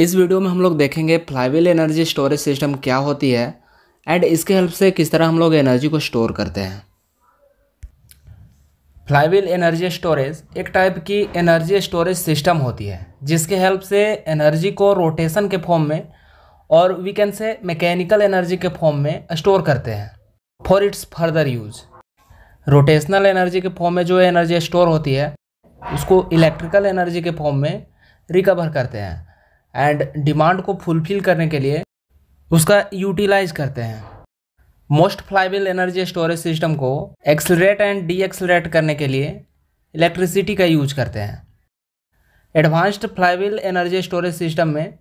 इस वीडियो में हम लोग देखेंगे फ्लाईविल एनर्जी स्टोरेज सिस्टम क्या होती है एंड इसके हेल्प से किस तरह हम लोग एनर्जी को स्टोर करते हैं फ्लाईविल एनर्जी स्टोरेज एक टाइप की एनर्जी स्टोरेज सिस्टम होती है जिसके हेल्प से एनर्जी को रोटेशन के फॉर्म में और वी कैन से मैकेनिकल एनर्जी के फॉर्म में स्टोर करते हैं for its further use rotational energy के फॉर्म में जो एनर्जी स्टोर होती है उसको इलेक्ट्रिकल एनर्जी के फॉर्म में रिकवर करते हैं एंड डिमांड को फुलफिल करने के लिए उसका यूटिलाइज करते हैं most flywheel energy storage system को एक्सलरेट एंड डी एक्सलरेट करने के लिए इलेक्ट्रिसिटी का यूज करते हैं advanced flywheel energy storage system में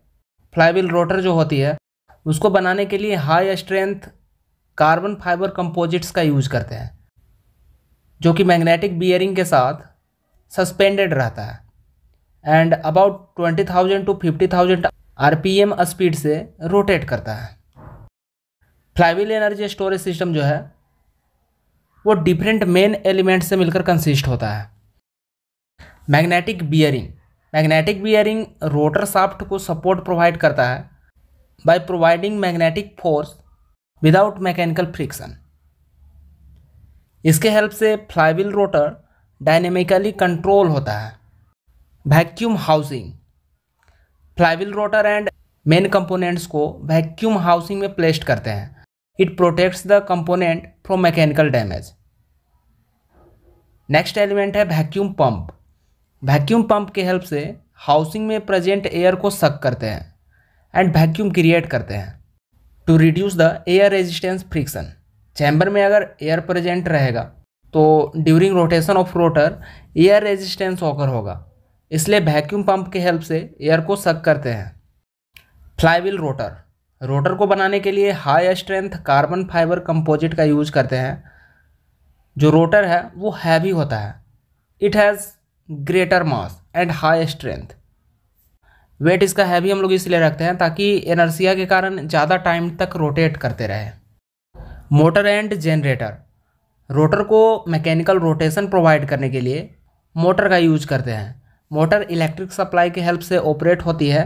फ्लाइबल रोटर जो होती है उसको बनाने के लिए high strength carbon fibre composites का यूज करते हैं जो कि मैग्नेटिक बियरिंग के साथ सस्पेंडेड रहता है and about twenty thousand to fifty thousand R P M speed से रोटेट करता है फ्लाईविल एनर्जी स्टोरेज सिस्टम जो है वो डिफरेंट मेन एलिमेंट से मिलकर कंसिस्ट होता है magnetic bearing magnetic bearing rotor shaft को सपोर्ट प्रोवाइड करता है by providing magnetic force without mechanical friction इसके हेल्प से फ्लाईविल रोटर डायनेमिकली कंट्रोल होता है vacuum housing flywheel rotor and main components को वैक्यूम हाउसिंग में प्लेस्ड करते हैं it protects the component from mechanical damage next element है vacuum pump vacuum pump के हेल्प से हाउसिंग में प्रेजेंट एयर को सक करते हैं एंड वैक्यूम क्रिएट करते हैं to reduce the air resistance friction chamber में अगर एयर प्रेजेंट रहेगा तो during rotation of rotor air resistance occur होगा इसलिए वैक्यूम पंप के हेल्प से एयर को सक करते हैं फ्लाईविल रोटर रोटर को बनाने के लिए high strength carbon fibre composite का यूज करते हैं जो रोटर है वो हैवी होता है it has greater mass and high strength weight इसका हैवी हम लोग इसलिए रखते हैं ताकि एनर्सिया के कारण ज़्यादा टाइम तक रोटेट करते रहे मोटर एंड जनरेटर रोटर को मैकेनिकल रोटेशन प्रोवाइड करने के लिए मोटर का यूज करते हैं मोटर इलेक्ट्रिक सप्लाई की हेल्प से ऑपरेट होती है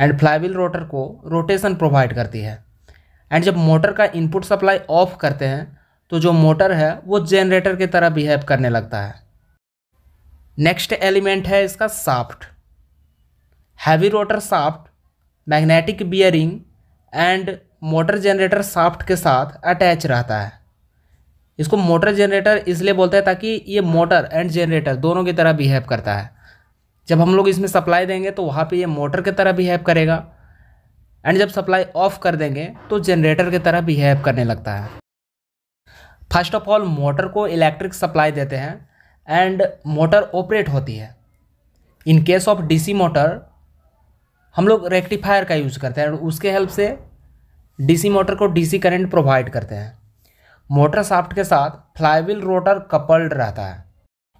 एंड फ्लाईविल रोटर को रोटेशन प्रोवाइड करती है एंड जब मोटर का इनपुट सप्लाई ऑफ करते हैं तो जो मोटर है वो जनरेटर की तरह बिहेव करने लगता है नेक्स्ट एलिमेंट है इसका shaft heavy rotor shaft magnetic bearing and motor generator shaft के साथ अटैच रहता है इसको मोटर जनरेटर इसलिए बोलते हैं ताकि ये मोटर एंड जनरेटर दोनों की तरह बिहेव करता है जब हम लोग इसमें सप्लाई देंगे तो वहाँ पे ये मोटर की तरह बिहेव करेगा एंड जब सप्लाई ऑफ कर देंगे तो जनरेटर की तरह बिहेव करने लगता है फर्स्ट ऑफ ऑल मोटर को इलेक्ट्रिक सप्लाई देते हैं एंड मोटर ऑपरेट होती है in case of DC motor हम लोग रेक्टिफायर का यूज़ करते हैं और उसके हेल्प से डीसी मोटर को डीसी करंट प्रोवाइड करते हैं मोटर साफ्ट के साथ फ्लाईविल रोटर कपल्ड रहता है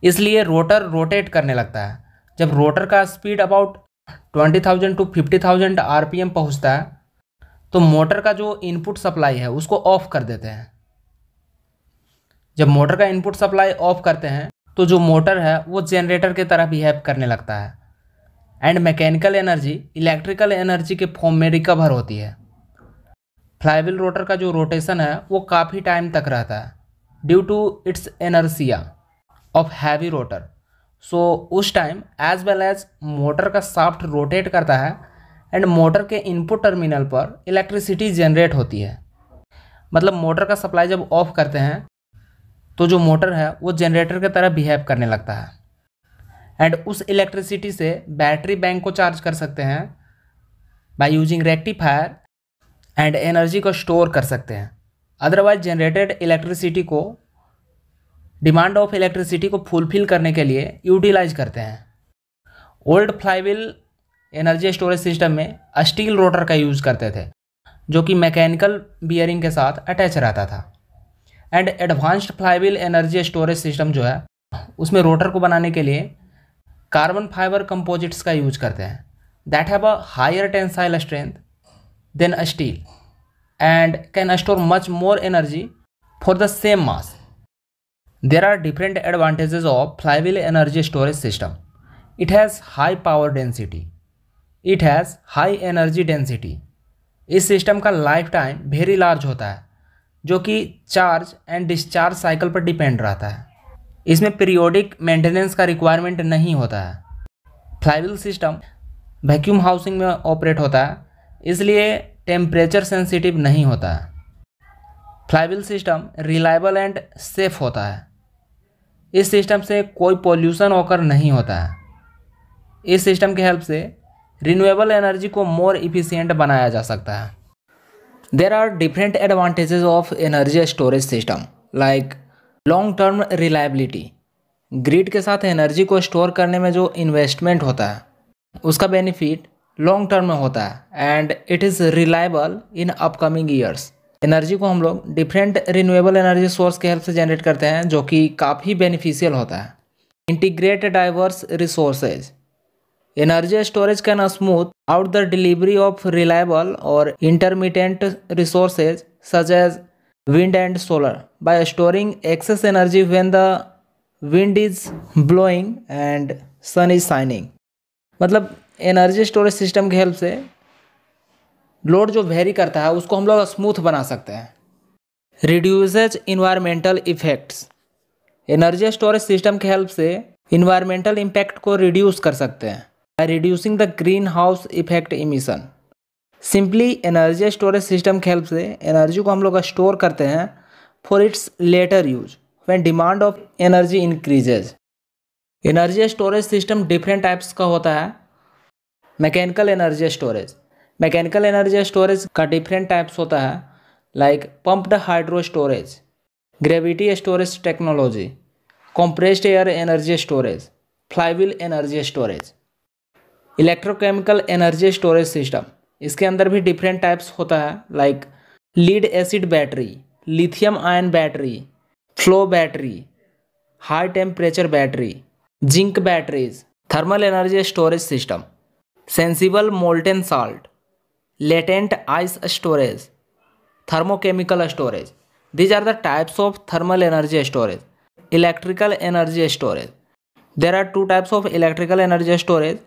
इसलिए रोटर रोटेट करने लगता है जब रोटर का speed about twenty thousand to fifty thousand R P M पहुँचता है तो मोटर का जो इनपुट सप्लाई है उसको ऑफ कर देते हैं जब मोटर का इनपुट सप्लाई ऑफ करते हैं तो जो मोटर है वो जनरेटर की तरह बिहेव करने लगता है and mechanical energy electrical energy के फॉर्म में रिकवर होती है फ्लाईविल रोटर का जो रोटेशन है वो काफ़ी टाइम तक रहता है due to its inertia of heavy rotor so so, उस time as well as motor का साफ्ट रोटेट करता है एंड मोटर के इनपुट टर्मिनल पर इलेक्ट्रिसिटी जनरेट होती है मतलब मोटर का सप्लाई जब ऑफ करते हैं तो जो मोटर है वो जनरेटर की तरह बिहेव करने लगता है एंड उस इलेक्ट्रिसिटी से बैटरी बैंक को चार्ज कर सकते हैं by using rectifier and energy को स्टोर कर सकते हैं अदरवाइज जनरेटेड इलेक्ट्रिसिटी को डिमांड ऑफ इलेक्ट्रिसिटी को फुलफिल करने के लिए यूटिलाइज करते हैं old flywheel energy storage system में स्टील रोटर का यूज़ करते थे जो कि मैकेनिकल बियरिंग के साथ अटैच रहता था and advanced flywheel energy storage system जो है उसमें रोटर को बनाने के लिए कार्बन फाइबर कंपोजिट्स का यूज करते हैं that have a higher tensile strength than steel and can store much more energy for the same mass There are different advantages of flywheel energy storage system. It has high power density. It has high energy density. इस system का lifetime very large होता है जो कि charge and discharge cycle पर depend रहता है इसमें पीरियोडिक मेंटेनेंस का रिक्वायरमेंट नहीं होता है फ्लाईविल सिस्टम वैक्यूम हाउसिंग में ऑपरेट होता है इसलिए टेम्परेचर सेंसिटिव नहीं होता है flywheel system reliable and safe होता है इस सिस्टम से कोई पॉल्यूशन होकर नहीं होता है इस सिस्टम के हेल्प से रिन्यूएबल एनर्जी को मोर इफ़िशियंट बनाया जा सकता है there are different advantages of energy storage system like long term reliability grid के साथ एनर्जी को स्टोर करने में जो इन्वेस्टमेंट होता है उसका बेनिफिट लॉन्ग टर्म में होता है and it is reliable in upcoming years energy को हम लोग डिफरेंट रिन्यूएबल एनर्जी सोर्स के हेल्प से जनरेट करते हैं जो कि काफ़ी बेनिफिशियल होता है integrate diverse resources energy storage can smooth out the delivery of reliable और intermittent resources such as wind and solar by storing excess energy when the wind is blowing and sun is shining मतलब energy storage system के help से load जो vary करता है उसको हम लोग स्मूथ बना सकते हैं reduces environmental effects energy storage system के हेल्प से इन्वायरमेंटल इम्पैक्ट को रिड्यूस कर सकते हैं by reducing the greenhouse effect emission simply energy storage system के हेल्प से एनर्जी को हम लोग स्टोर करते हैं for its later use when demand of energy increases energy storage system different types का होता है mechanical energy storage mechanical energy storage का डिफरेंट टाइप्स होता है like pumped hydro storage gravity storage technology compressed air energy storage flywheel energy storage electrochemical energy storage system इसके अंदर भी different types होता है like lead acid battery lithium ion battery flow battery high temperature battery zinc batteries thermal energy storage system sensible molten salt latent ice storage thermochemical storage these are the types of thermal energy storage electrical energy storage there are two types of electrical energy storage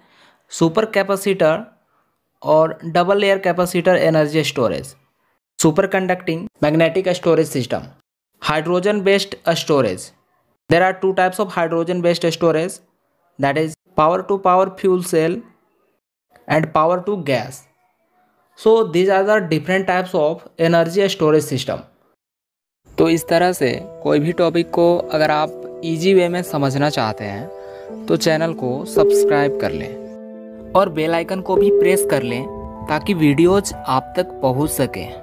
supercapacitor और double air capacitor energy storage superconducting magnetic storage system hydrogen based storage there are two types of hydrogen based storage that is power to power fuel cell and power to gas so these are the different types of energy storage system तो इस तरह से कोई भी topic को अगर आप easy way में समझना चाहते हैं तो चैनल को सब्सक्राइब कर लें और बेल आइकन को भी प्रेस कर लें ताकि वीडियोज आप तक पहुंच सकें